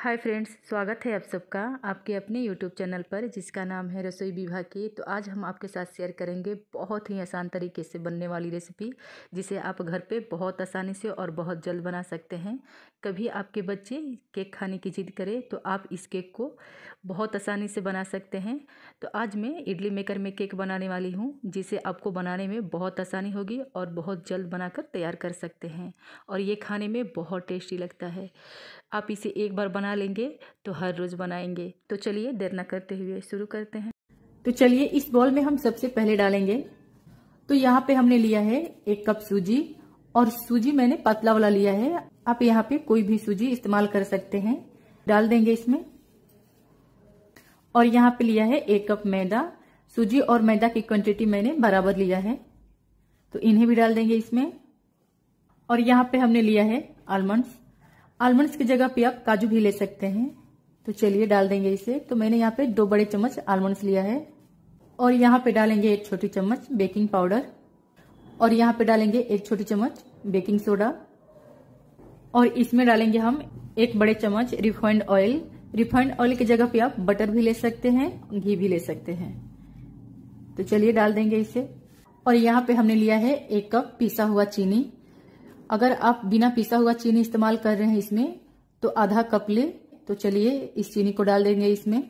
hi friends स्वागत है आप सबका आपके अपने यूट्यूब चैनल पर जिसका नाम है रसोई विभा की तो आज हम आपके साथ शेयर करेंगे बहुत ही आसान तरीके से बनने वाली रेसिपी जिसे आप घर पे बहुत आसानी से और बहुत जल्द बना सकते हैं कभी आपके बच्चे केक खाने की जिद करें तो आप इस केक को बहुत आसानी से बना सकते हैं तो आज मैं इडली मेकर में केक बनाने वाली हूँ जिसे आपको बनाने में बहुत आसानी होगी और बहुत जल्द बनाकर तैयार कर सकते हैं और ये खाने में बहुत टेस्टी लगता है आप इसे एक बार बना बना लेंगे तो हर रोज़ बनाएंगे तो चलिए देर ना करते हुए शुरू करते हैं तो चलिए इस बॉल में हम सबसे पहले डालेंगे तो यहाँ पे हमने लिया है एक कप सूजी और सूजी मैंने पतला वाला लिया है आप यहाँ पे कोई भी सूजी इस्तेमाल कर सकते हैं डाल देंगे इसमें और यहाँ पे लिया है एक कप मैदा सूजी और मैदा की क्वांटिटी मैंने बराबर लिया है तो इन्हें भी डाल देंगे इसमें और यहाँ पे हमने लिया है आलमंड्स आलमंड्स की जगह पे आप काजू भी ले सकते हैं तो चलिए डाल देंगे इसे तो मैंने यहाँ पे दो बड़े चम्मच आलमंड्स लिया है और यहाँ पे डालेंगे एक छोटी चम्मच बेकिंग पाउडर और यहाँ पे डालेंगे एक छोटी चम्मच बेकिंग सोडा और इसमें डालेंगे हम एक बड़े चम्मच रिफाइंड ऑयल रिफाइंड ऑयल की जगह पे आप बटर भी ले सकते हैं घी भी ले सकते हैं तो चलिए डाल देंगे इसे और यहाँ पे हमने लिया है एक कप पिसा हुआ चीनी अगर आप बिना पिसा हुआ चीनी इस्तेमाल कर रहे हैं इसमें तो आधा कप ले तो चलिए इस चीनी को डाल देंगे इसमें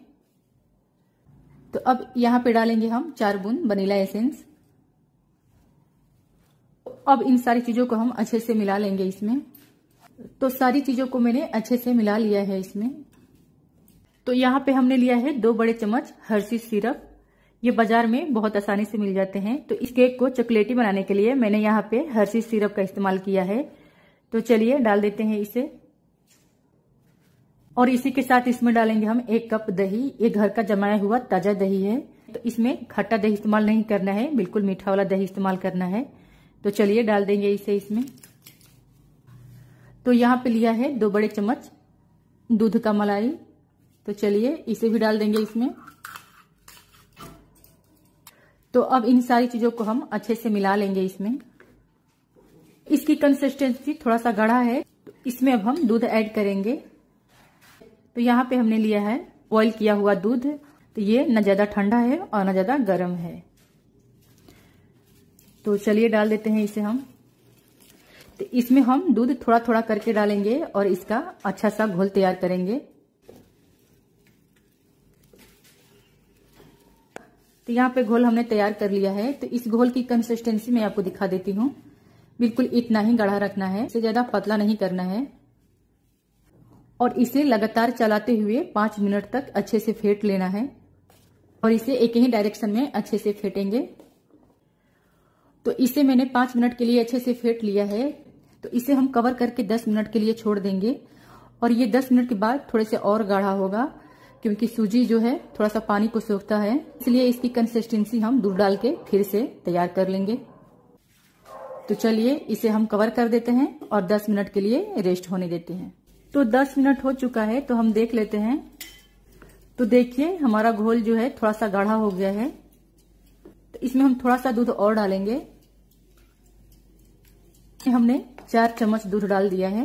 तो अब यहाँ पे डालेंगे हम चार बूंद वनीला एसेंस अब इन सारी चीजों को हम अच्छे से मिला लेंगे इसमें तो सारी चीजों को मैंने अच्छे से मिला लिया है इसमें तो यहाँ पे हमने लिया है दो बड़े चम्मच हर्षी सिरप ये बाजार में बहुत आसानी से मिल जाते हैं तो इस केक को चॉकलेटी बनाने के लिए मैंने यहाँ पे हर्षी सिरप का इस्तेमाल किया है तो चलिए डाल देते हैं इसे और इसी के साथ इसमें डालेंगे हम एक कप दही ये घर का जमाया हुआ ताजा दही है तो इसमें खट्टा दही इस्तेमाल नहीं करना है बिल्कुल मीठा वाला दही इस्तेमाल करना है तो चलिए डाल देंगे इसे इसमें तो यहाँ पे लिया है दो बड़े चम्मच दूध का मलाई तो चलिए इसे भी डाल देंगे इसमें तो अब इन सारी चीजों को हम अच्छे से मिला लेंगे इसमें इसकी कंसिस्टेंसी थोड़ा सा गढ़ा है तो इसमें अब हम दूध ऐड करेंगे तो यहाँ पे हमने लिया है बॉइल किया हुआ दूध तो ये न ज्यादा ठंडा है और न ज्यादा गर्म है तो चलिए डाल देते हैं इसे हम तो इसमें हम दूध थोड़ा थोड़ा करके डालेंगे और इसका अच्छा सा घोल तैयार करेंगे तो यहाँ पे घोल हमने तैयार कर लिया है तो इस घोल की कंसिस्टेंसी मैं आपको दिखा देती हूँ बिल्कुल इतना ही गढ़ा रखना है इसे ज्यादा पतला नहीं करना है और इसे लगातार चलाते हुए पांच मिनट तक अच्छे से फेंट लेना है और इसे एक ही डायरेक्शन में अच्छे से फेंटेंगे तो इसे मैंने पांच मिनट के लिए अच्छे से फेंट लिया है तो इसे हम कवर करके दस मिनट के लिए छोड़ देंगे और ये दस मिनट के बाद थोड़े से और गाढ़ा होगा क्योंकि सूजी जो है थोड़ा सा पानी को सोखता है इसलिए इसकी कंसिस्टेंसी हम दूध डाल के फिर से तैयार कर लेंगे तो चलिए इसे हम कवर कर देते हैं और 10 मिनट के लिए रेस्ट होने देते हैं तो 10 मिनट हो चुका है तो हम देख लेते हैं तो देखिए हमारा घोल जो है थोड़ा सा गाढ़ा हो गया है तो इसमें हम थोड़ा सा दूध और डालेंगे हमने चार चम्मच दूध डाल दिया है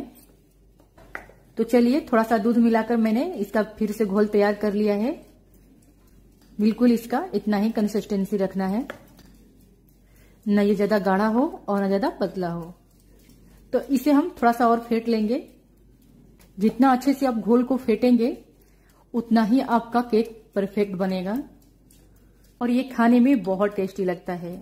तो चलिए थोड़ा सा दूध मिलाकर मैंने इसका फिर से घोल तैयार कर लिया है बिल्कुल इसका इतना ही कंसिस्टेंसी रखना है न ये ज्यादा गाढ़ा हो और न ज्यादा पतला हो तो इसे हम थोड़ा सा और फेंट लेंगे जितना अच्छे से आप घोल को फेंटेंगे उतना ही आपका केक परफेक्ट बनेगा और ये खाने में बहुत टेस्टी लगता है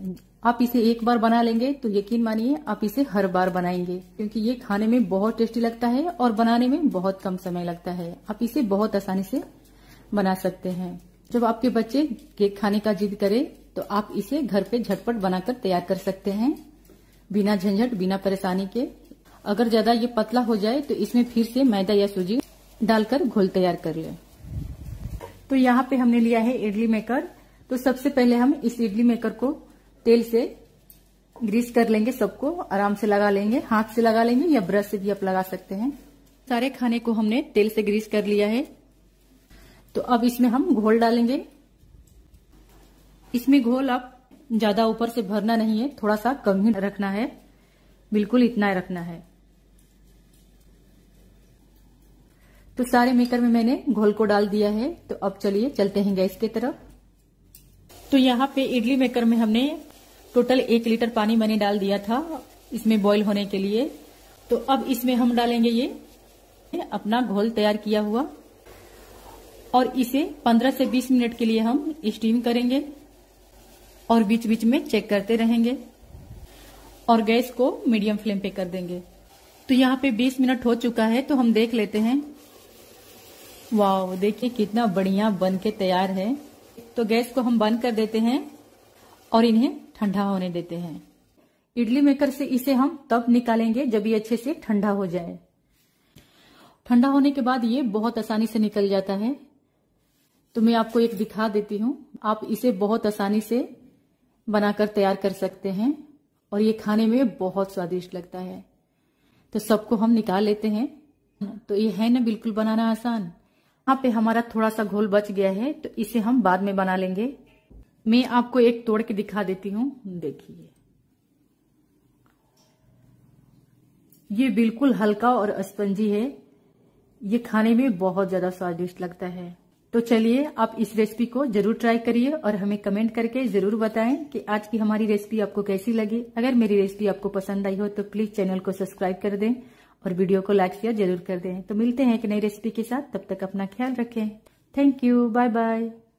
आप इसे एक बार बना लेंगे तो यकीन मानिए आप इसे हर बार बनाएंगे क्योंकि ये खाने में बहुत टेस्टी लगता है और बनाने में बहुत कम समय लगता है आप इसे बहुत आसानी से बना सकते हैं जब आपके बच्चे केक खाने का जिद करे तो आप इसे घर पे झटपट बनाकर तैयार कर सकते हैं बिना झंझट बिना परेशानी के अगर ज्यादा ये पतला हो जाए तो इसमें फिर से मैदा या सूजी डालकर घोल तैयार कर ले तो यहाँ पे हमने लिया है इडली मेकर तो सबसे पहले हम इस इडली मेकर को तेल से ग्रीस कर लेंगे सबको आराम से लगा लेंगे हाथ से लगा लेंगे या ब्रश से भी आप लगा सकते हैं सारे खाने को हमने तेल से ग्रीस कर लिया है तो अब इसमें हम घोल डालेंगे इसमें घोल आप ज्यादा ऊपर से भरना नहीं है थोड़ा सा कम ही रखना है बिल्कुल इतना रखना है तो सारे मेकर में मैंने घोल को डाल दिया है तो अब चलिए चलते हैं गैस की तरफ तो यहाँ पे इडली मेकर में हमने टोटल एक लीटर पानी मैंने डाल दिया था इसमें बॉईल होने के लिए तो अब इसमें हम डालेंगे ये अपना घोल तैयार किया हुआ और इसे 15 से 20 मिनट के लिए हम स्टीम करेंगे और बीच बीच में चेक करते रहेंगे और गैस को मीडियम फ्लेम पे कर देंगे तो यहाँ पे 20 मिनट हो चुका है तो हम देख लेते हैं वाह देखिए कितना बढ़िया बन के तैयार है तो गैस को हम बंद कर देते हैं और इन्हें ठंडा होने देते हैं इडली मेकर से इसे हम तब निकालेंगे जब ये अच्छे से ठंडा हो जाए ठंडा होने के बाद ये बहुत आसानी से निकल जाता है तो मैं आपको एक दिखा देती हूँ आप इसे बहुत आसानी से बनाकर तैयार कर सकते हैं और ये खाने में बहुत स्वादिष्ट लगता है तो सबको हम निकाल लेते हैं तो ये है ना बिल्कुल बनाना आसान यहाँ पे हमारा थोड़ा सा घोल बच गया है तो इसे हम बाद में बना लेंगे मैं आपको एक तोड़ के दिखा देती हूं देखिए ये बिल्कुल हल्का और स्पंजी है ये खाने में बहुत ज्यादा स्वादिष्ट लगता है तो चलिए आप इस रेसिपी को जरूर ट्राई करिए और हमें कमेंट करके जरूर बताएं कि आज की हमारी रेसिपी आपको कैसी लगी अगर मेरी रेसिपी आपको पसंद आई हो तो प्लीज चैनल को सब्सक्राइब कर दें और वीडियो को लाइक शेयर जरूर कर दें तो मिलते हैं एक नई रेसिपी के साथ तब तक अपना ख्याल रखें थैंक यू बाय बाय